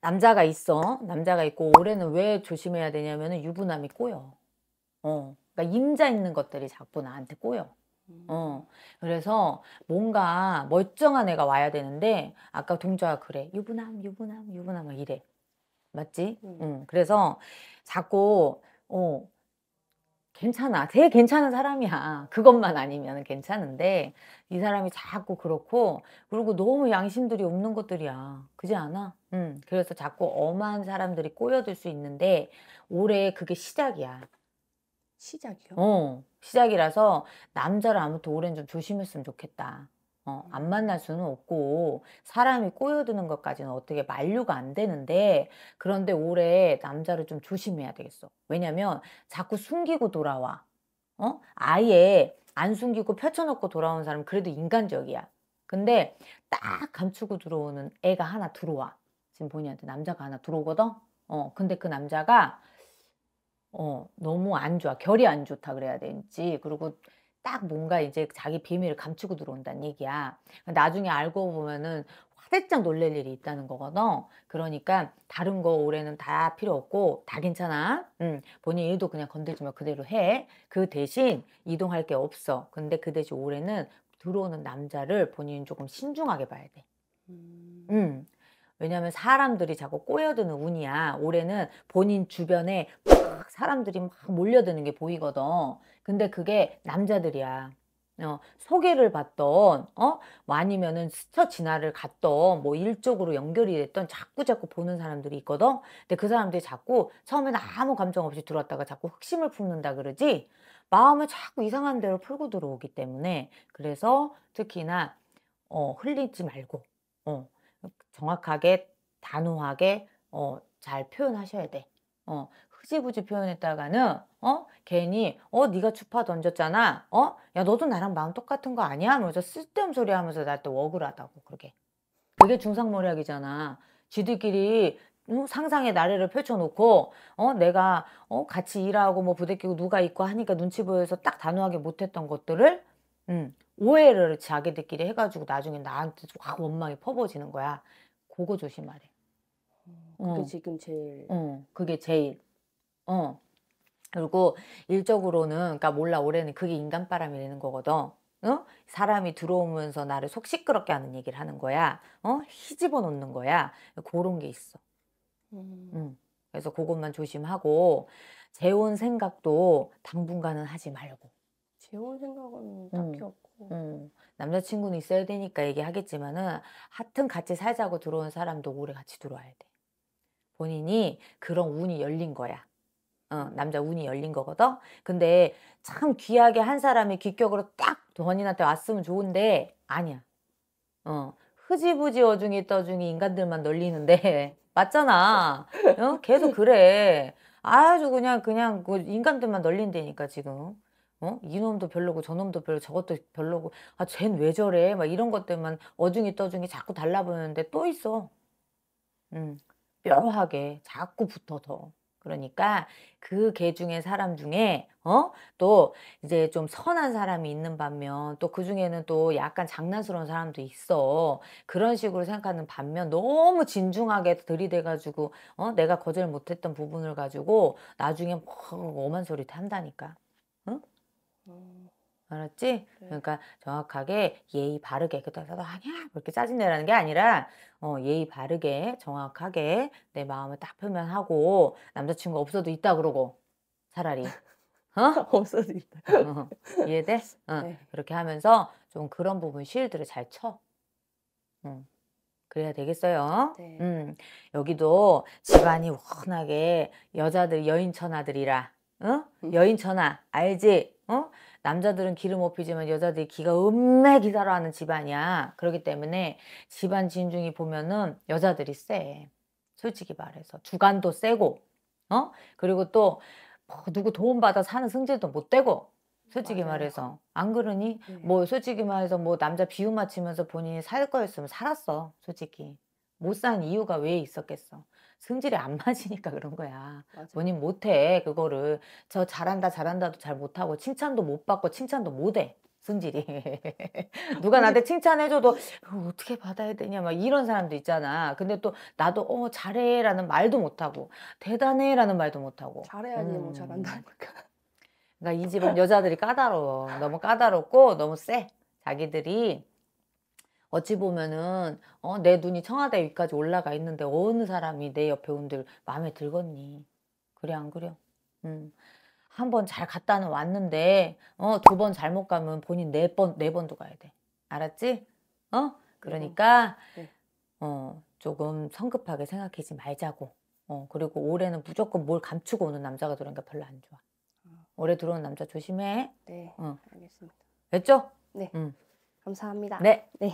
남자가 있어. 남자가 있고 올해는 왜 조심해야 되냐면 유부남이 꼬여. 어. 그러니까 임자 있는 것들이 자꾸 나한테 꼬여. 어. 그래서 뭔가 멀쩡한 애가 와야 되는데 아까 동자가 그래. 유부남, 유부남, 유부남 막 이래. 맞지? 음. 응. 음. 그래서 자꾸 어, 괜찮아. 되게 괜찮은 사람이야. 그것만 아니면 괜찮은데 이 사람이 자꾸 그렇고 그리고 너무 양심들이 없는 것들이야. 그지 않아? 음. 그래서 자꾸 엄한 사람들이 꼬여들 수 있는데 올해 그게 시작이야. 시작이요? 어. 시작이라서 남자를 아무튼 올해는 좀 조심했으면 좋겠다. 어, 안 만날 수는 없고 사람이 꼬여드는 것까지는 어떻게 만류가 안 되는데 그런데 올해 남자를 좀 조심해야 되겠어. 왜냐면 자꾸 숨기고 돌아와. 어? 아예 안 숨기고 펼쳐놓고 돌아온 사람 그래도 인간적이야. 근데 딱 감추고 들어오는 애가 하나 들어와. 지금 본인한테 남자가 하나 들어오거든. 어, 근데 그 남자가 어, 너무 안 좋아. 결이 안 좋다 그래야 되지. 는 그리고 딱 뭔가 이제 자기 비밀을 감추고 들어온다는 얘기야. 나중에 알고 보면은 화들짝 놀랄 일이 있다는 거거든. 그러니까 다른 거 올해는 다 필요 없고 다 괜찮아. 응. 본인 일도 그냥 건들지 마 그대로 해. 그 대신 이동할 게 없어. 근데 그 대신 올해는 들어오는 남자를 본인 조금 신중하게 봐야 돼. 음. 음. 왜냐면 사람들이 자꾸 꼬여드는 운이야. 올해는 본인 주변에 사람들이 막 몰려드는 게 보이거든. 근데 그게 남자들이야. 어, 소개를 받던, 어? 뭐 아니면은 스쳐 지나를 갔던, 뭐 일적으로 연결이 됐던 자꾸 자꾸 보는 사람들이 있거든? 근데 그 사람들이 자꾸 처음에는 아무 감정 없이 들어왔다가 자꾸 흑심을 품는다 그러지? 마음을 자꾸 이상한 대로 풀고 들어오기 때문에 그래서 특히나, 어, 흘리지 말고, 어, 정확하게, 단호하게, 어, 잘 표현하셔야 돼. 어, 흐지부지 표현했다가는 어 괜히 어 네가 주파 던졌잖아 어 야 너도 나랑 마음 똑같은 거 아니야? 하면서 뭐 쓸데없는 소리 하면서 나또 억울하다고 그러게 그게 중상모략이잖아 지들끼리 음, 상상의 나래를 펼쳐놓고 어 내가 어 같이 일하고 뭐 부대끼고 누가 있고 하니까 눈치 보여서 딱 단호하게 못했던 것들을 음 오해를 자기들끼리 해가지고 나중에 나한테 확 원망이 퍼버지는 거야 그거 조심하래 그게 어. 지금 제일. 어, 그게 제일. 어. 그리고 일적으로는, 그니까 몰라, 올해는 그게 인간바람이라는 거거든. 어? 사람이 들어오면서 나를 속 시끄럽게 하는 얘기를 하는 거야. 어? 휘집어 놓는 거야. 그런 게 있어. 음. 응. 그래서 그것만 조심하고, 재혼 생각도 당분간은 하지 말고. 재혼 생각은 딱히 응. 없고. 응. 남자친구는 있어야 되니까 얘기하겠지만은, 하여튼 같이 살자고 들어온 사람도 오래 같이 들어와야 돼. 본인이 그런 운이 열린 거야. 어, 남자 운이 열린 거거든. 근데 참 귀하게 한 사람이 귀격으로 딱 본인한테 왔으면 좋은데 아니야. 어, 흐지부지 어중이 떠중이 인간들만 널리는데 맞잖아. 어? 계속 그래. 아주 그냥 그냥 그 인간들만 널린다니까 지금. 어? 이놈도 별로고 저놈도 별로 저것도 별로고 아쟨왜 저래 막 이런 것들만 어중이 떠중이 자꾸 달라붙는데 또 있어. 음. 뼈하게 자꾸 붙어서 그러니까 그 개 중에 사람 중에 어 또 이제 좀 선한 사람이 있는 반면 또 그 중에는 또 약간 장난스러운 사람도 있어 그런 식으로 생각하는 반면 너무 진중하게 들이대가지고 어 내가 거절 못했던 부분을 가지고 나중에 막 엄한 소리 한다니까 응? 음. 알았지? 그 그러니까 정확하게 예의 바르게 그다음에 아니야 그렇게 뭐 짜증내라는 게 아니라 어, 예의 바르게 정확하게 내 마음을 딱 표현하고 남자친구 없어도 있다 그러고 차라리 어? 없어도 있다 어, 이해돼? 어, 네. 그렇게 하면서 좀 그런 부분 실드를 잘 쳐. 음. 그래야 되겠어요. 네. 음, 여기도 집안이 워낙에 여자들 여인 천하들이라, 응? 음. 여인 천하 아, 알지? 어? 남자들은 기를 못 피지만 여자들이 기가 음매 기사로 하는 집안이야. 그렇기 때문에 집안 진중이 보면은 여자들이 세. 솔직히 말해서 주관도 세고 어 그리고 또뭐 누구 도움 받아 사는 승질도 못 되고 솔직히 맞아요. 말해서 안 그러니 네. 뭐 솔직히 말해서 뭐 남자 비유 맞추면서 본인이 살 거였으면 살았어 솔직히 못 산 이유가 왜 있었겠어 성질이 안 맞으니까 그런 거야. 맞아 본인 못해 그거를 저 잘한다 잘한다도 잘 못하고 칭찬도 못 받고 칭찬도 못해. 성질이 누가 나한테 칭찬해줘도 어, 떻게 받아야 되냐 막 이런 사람도 있잖아. 근데 또 나도 어 잘해라는 말도 못하고 대단해라는 말도 못하고 잘해야지 뭐 음. 뭐잘한다 그러니까 이 집은 여자들이 까다로워. 너무 까다롭고 너무 세. 자기들이 어찌 보면은 어, 내 눈이 청와대 위까지 올라가 있는데 어느 사람이 내 옆에 온들 마음에 들겠니? 그래 안 그래? 음. 한번 잘 갔다는 왔는데 어, 두 번 잘못 가면 본인 네번네 네 번도 가야 돼. 알았지? 어? 그러니까 네. 어, 조금 성급하게 생각하지 말자고. 어, 그리고 올해는 무조건 뭘 감추고 오는 남자가 들어오게 별로 안 좋아. 아. 올해 들어오 남자 조심해. 네. 어. 알겠습니다. 됐죠? 네. 음. 감사합니다. 네. 네.